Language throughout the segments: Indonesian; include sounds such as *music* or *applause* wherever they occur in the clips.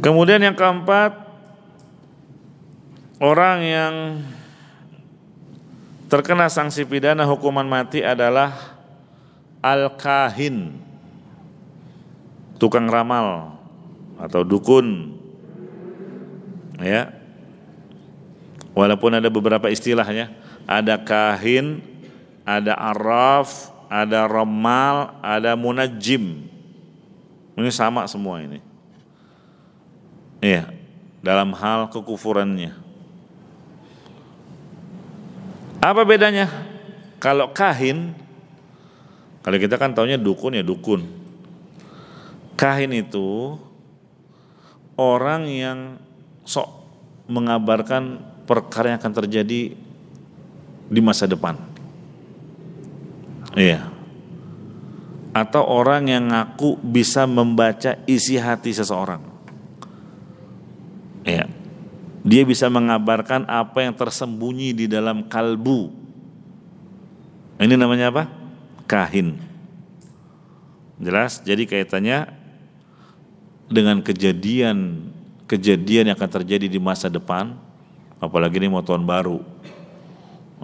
Kemudian yang keempat orang yang terkena sanksi pidana hukuman mati adalah al-kahin tukang ramal atau dukun ya walaupun ada beberapa istilahnya ada kahin ada araf ada ramal ada munajim ini sama semua ini Iya, dalam hal kekufurannya. Apa bedanya? Kalau kahin, kalau kita kan taunya dukun ya dukun. Kahin itu orang yang sok mengabarkan perkara yang akan terjadi di masa depan. Iya. Atau orang yang ngaku bisa membaca isi hati seseorang ya dia bisa mengabarkan apa yang tersembunyi di dalam kalbu ini namanya apa kahin jelas jadi kaitannya dengan kejadian kejadian yang akan terjadi di masa depan apalagi ini mau tahun baru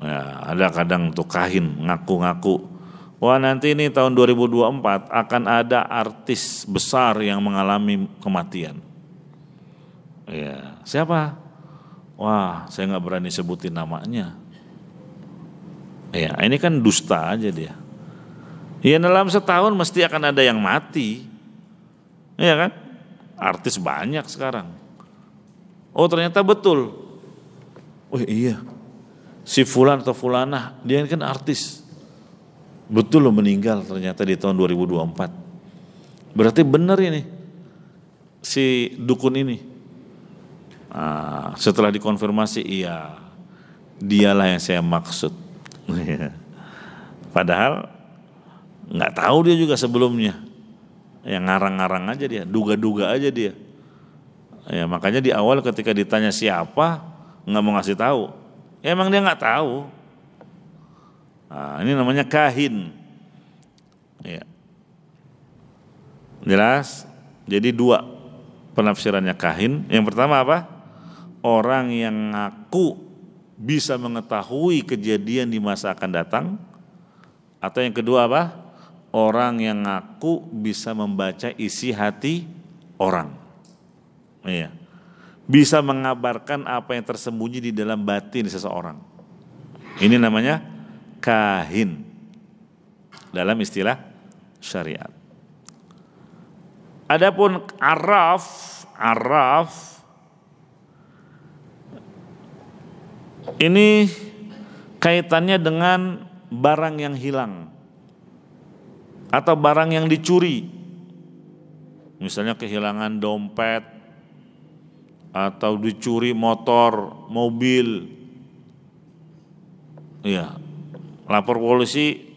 ya, ada kadang untuk kahin ngaku-ngaku Wah nanti ini tahun 2024 akan ada artis besar yang mengalami kematian. Iya. Siapa? Wah, saya nggak berani sebutin namanya. Ya, ini kan dusta aja dia. Ya dalam setahun mesti akan ada yang mati. Iya kan? Artis banyak sekarang. Oh ternyata betul. Oh iya. Si Fulan atau Fulanah, dia kan artis. Betul loh meninggal ternyata di tahun 2024. Berarti benar ini. Si dukun ini. Ah, setelah dikonfirmasi, iya, dialah yang saya maksud. *laughs* Padahal nggak tahu dia juga sebelumnya, yang ngarang-ngarang aja dia, duga-duga aja dia. Ya makanya di awal ketika ditanya siapa, nggak mau ngasih tahu. Ya, emang dia nggak tahu. Nah, ini namanya kahin. Ya. Jelas. Jadi dua penafsirannya kahin. Yang pertama apa? orang yang ngaku bisa mengetahui kejadian di masa akan datang atau yang kedua apa? Orang yang ngaku bisa membaca isi hati orang. Iya. Bisa mengabarkan apa yang tersembunyi di dalam batin seseorang. Ini namanya kahin. Dalam istilah syariat. Adapun araf, araf Ini kaitannya dengan barang yang hilang atau barang yang dicuri. Misalnya kehilangan dompet atau dicuri motor, mobil. Iya. Lapor polisi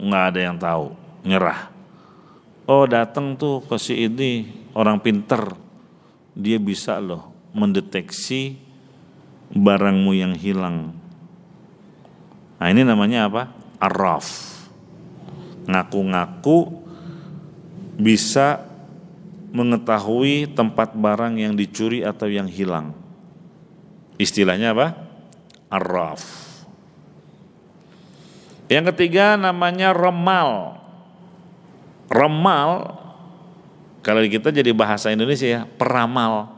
nggak ada yang tahu, nyerah. Oh, datang tuh ke si ini orang pinter. Dia bisa loh mendeteksi barangmu yang hilang. Nah ini namanya apa? Araf. Ngaku-ngaku bisa mengetahui tempat barang yang dicuri atau yang hilang. Istilahnya apa? Araf. Yang ketiga namanya remal. Remal kalau kita jadi bahasa Indonesia ya, peramal.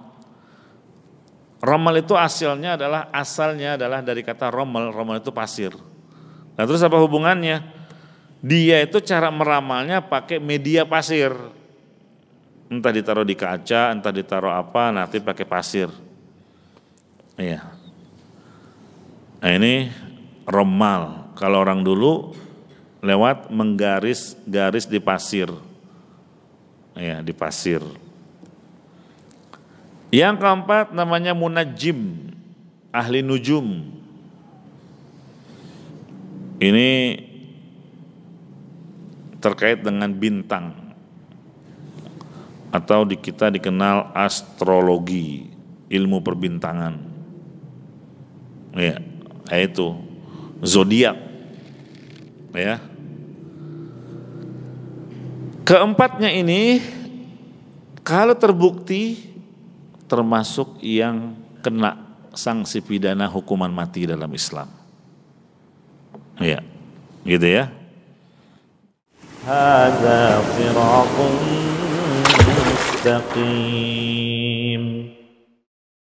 Romel itu asalnya adalah asalnya adalah dari kata romel, romel itu pasir. Nah terus apa hubungannya? Dia itu cara meramalnya pakai media pasir. Entah ditaruh di kaca, entah ditaruh apa, nanti pakai pasir. Iya. Nah ini romal. Kalau orang dulu lewat menggaris garis di pasir. Iya, di pasir. Yang keempat namanya munajim, ahli nujum. Ini terkait dengan bintang atau di kita dikenal astrologi, ilmu perbintangan. Ya, yaitu zodiak. Ya. Keempatnya ini kalau terbukti termasuk yang kena sanksi pidana hukuman mati dalam Islam. Ya, gitu ya. Hada mustaqim.